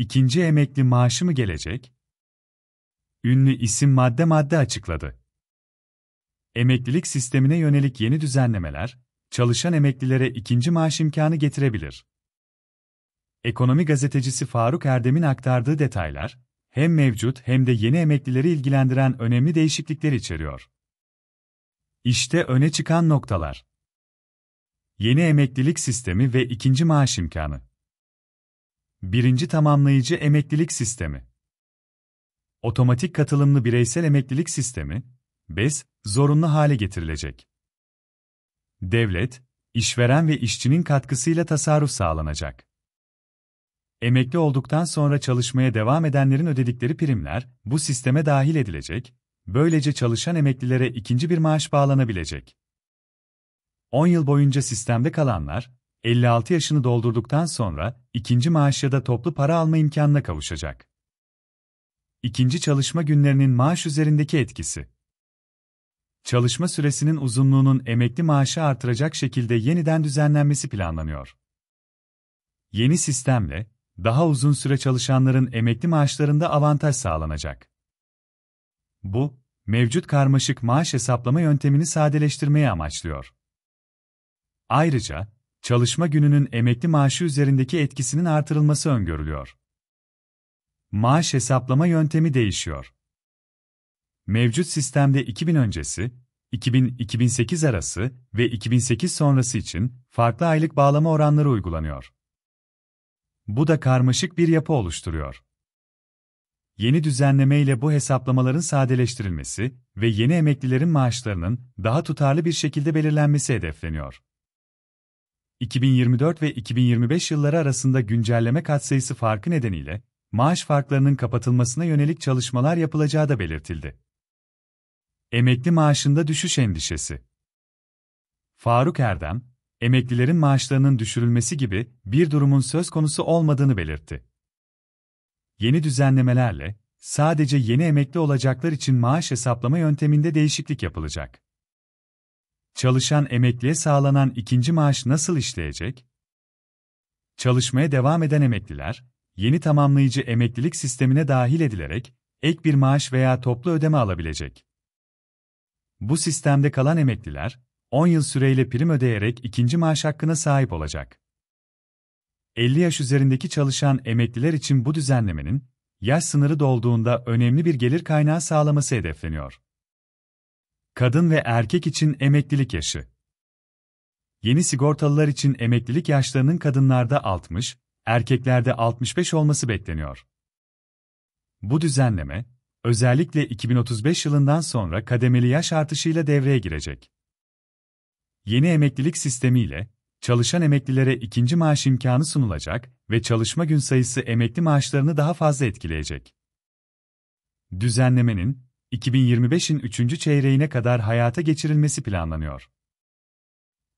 İkinci emekli maaşı mı gelecek? Ünlü isim madde madde açıkladı. Emeklilik sistemine yönelik yeni düzenlemeler, çalışan emeklilere ikinci maaş imkanı getirebilir. Ekonomi gazetecisi Faruk Erdem'in aktardığı detaylar, hem mevcut hem de yeni emeklileri ilgilendiren önemli değişiklikler içeriyor. İşte öne çıkan noktalar. Yeni emeklilik sistemi ve ikinci maaş imkanı. Birinci tamamlayıcı emeklilik sistemi. Otomatik katılımlı bireysel emeklilik sistemi, BES, zorunlu hale getirilecek. Devlet, işveren ve işçinin katkısıyla tasarruf sağlanacak. Emekli olduktan sonra çalışmaya devam edenlerin ödedikleri primler bu sisteme dahil edilecek, böylece çalışan emeklilere ikinci bir maaş bağlanabilecek. 10 yıl boyunca sistemde kalanlar, 56 yaşını doldurduktan sonra ikinci maaş ya da toplu para alma imkanına kavuşacak. İkinci çalışma günlerinin maaş üzerindeki etkisi. Çalışma süresinin uzunluğunun emekli maaşı artıracak şekilde yeniden düzenlenmesi planlanıyor. Yeni sistemle daha uzun süre çalışanların emekli maaşlarında avantaj sağlanacak. Bu, mevcut karmaşık maaş hesaplama yöntemini sadeleştirmeyi amaçlıyor. Ayrıca, çalışma gününün emekli maaşı üzerindeki etkisinin artırılması öngörülüyor. Maaş hesaplama yöntemi değişiyor. Mevcut sistemde 2000 öncesi, 2000-2008 arası ve 2008 sonrası için farklı aylık bağlama oranları uygulanıyor. Bu da karmaşık bir yapı oluşturuyor. Yeni düzenleme ile bu hesaplamaların sadeleştirilmesi ve yeni emeklilerin maaşlarının daha tutarlı bir şekilde belirlenmesi hedefleniyor. 2024 ve 2025 yılları arasında güncelleme katsayısı farkı nedeniyle maaş farklarının kapatılmasına yönelik çalışmalar yapılacağı da belirtildi. Emekli maaşında düşüş endişesi. Faruk Erdem, emeklilerin maaşlarının düşürülmesi gibi bir durumun söz konusu olmadığını belirtti. Yeni düzenlemelerle sadece yeni emekli olacaklar için maaş hesaplama yönteminde değişiklik yapılacak. Çalışan emekliye sağlanan ikinci maaş nasıl işleyecek? Çalışmaya devam eden emekliler, yeni tamamlayıcı emeklilik sistemine dahil edilerek ek bir maaş veya toplu ödeme alabilecek. Bu sistemde kalan emekliler, 10 yıl süreyle prim ödeyerek ikinci maaş hakkına sahip olacak. 50 yaş üzerindeki çalışan emekliler için bu düzenlemenin, yaş sınırı dolduğunda önemli bir gelir kaynağı sağlaması hedefleniyor. Kadın ve erkek için emeklilik yaşı. Yeni sigortalılar için emeklilik yaşlarının kadınlarda 60, erkeklerde 65 olması bekleniyor. Bu düzenleme, özellikle 2035 yılından sonra kademeli yaş artışıyla devreye girecek. Yeni emeklilik sistemiyle, çalışan emeklilere ikinci maaş imkanı sunulacak ve çalışma gün sayısı emekli maaşlarını daha fazla etkileyecek. Düzenlemenin, 2025'in 3. çeyreğine kadar hayata geçirilmesi planlanıyor.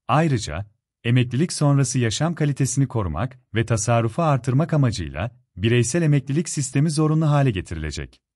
Ayrıca, emeklilik sonrası yaşam kalitesini korumak ve tasarrufu artırmak amacıyla bireysel emeklilik sistemi zorunlu hale getirilecek.